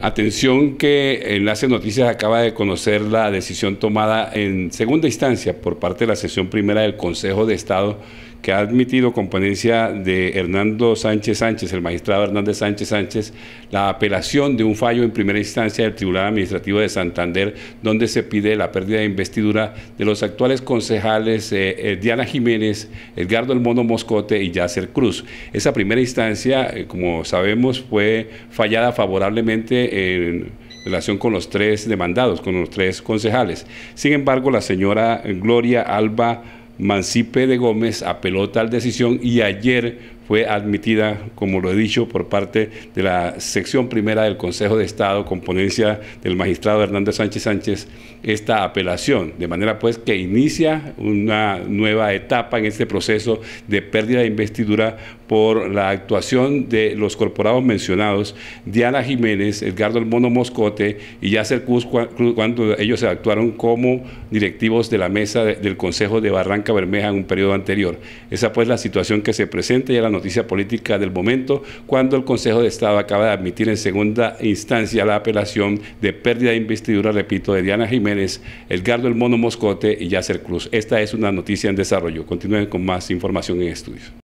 Atención que Enlace Noticias acaba de conocer la decisión tomada en segunda instancia por parte de la sesión primera del Consejo de Estado que ha admitido con ponencia de Hernando Sánchez Sánchez, el magistrado Hernández Sánchez Sánchez, la apelación de un fallo en primera instancia del Tribunal Administrativo de Santander, donde se pide la pérdida de investidura de los actuales concejales eh, eh, Diana Jiménez, Edgardo El Mono Moscote y Yacer Cruz. Esa primera instancia, eh, como sabemos, fue fallada favorablemente en relación con los tres demandados, con los tres concejales. Sin embargo, la señora Gloria Alba Mancipe de Gómez apeló tal decisión y ayer fue admitida, como lo he dicho, por parte de la sección primera del Consejo de Estado, componencia del magistrado Hernández Sánchez Sánchez, esta apelación. De manera pues que inicia una nueva etapa en este proceso de pérdida de investidura por la actuación de los corporados mencionados, Diana Jiménez, Edgardo El Mono Moscote y Yacer Cruz, cuando ellos actuaron como directivos de la mesa del Consejo de Barranca bermeja en un periodo anterior. Esa pues la situación que se presenta y es la noticia política del momento cuando el Consejo de Estado acaba de admitir en segunda instancia la apelación de pérdida de investidura, repito, de Diana Jiménez, Edgardo El Mono Moscote y Yacer Cruz. Esta es una noticia en desarrollo. Continúen con más información en estudios.